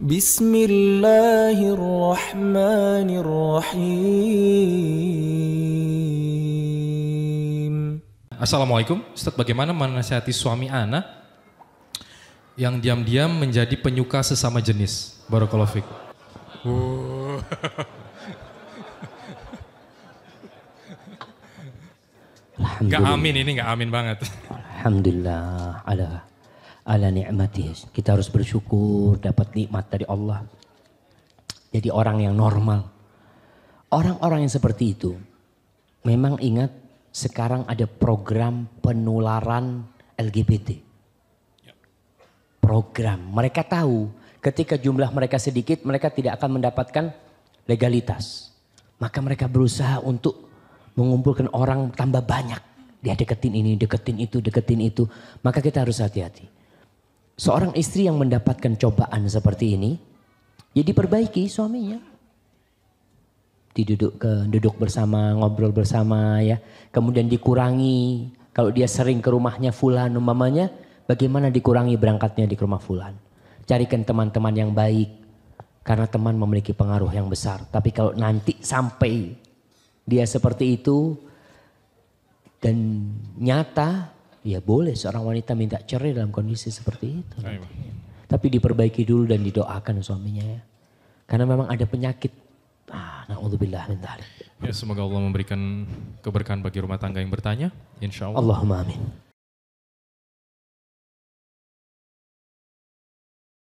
بسم الله الرحمن الرحيم Assalamualaikum Ustaz bagaimana menasihati suami Ana yang diam-diam menjadi penyuka sesama jenis Barakallahu fiqh Gak amin ini gak amin banget Alhamdulillah ada ala ni'matih. Kita harus bersyukur dapat nikmat dari Allah. Jadi orang yang normal. Orang-orang yang seperti itu memang ingat sekarang ada program penularan LGBT. Program. Mereka tahu ketika jumlah mereka sedikit mereka tidak akan mendapatkan legalitas. Maka mereka berusaha untuk mengumpulkan orang tambah banyak. Dia deketin ini, deketin itu, deketin itu. Maka kita harus hati-hati Seorang istri yang mendapatkan cobaan seperti ini, ya diperbaiki suaminya. Diduduk ke duduk bersama, ngobrol bersama ya. Kemudian dikurangi, kalau dia sering ke rumahnya fulan umpamanya, bagaimana dikurangi berangkatnya di rumah fulan. Carikan teman-teman yang baik, karena teman memiliki pengaruh yang besar. Tapi kalau nanti sampai dia seperti itu, dan nyata Ya boleh seorang wanita minta cerai dalam kondisi seperti itu. Tapi diperbaiki dulu dan didoakan suaminya ya. Karena memang ada penyakit. Ah, na'udzubillah Ya semoga Allah memberikan keberkahan bagi rumah tangga yang bertanya. Insya Allah. Allahumma amin.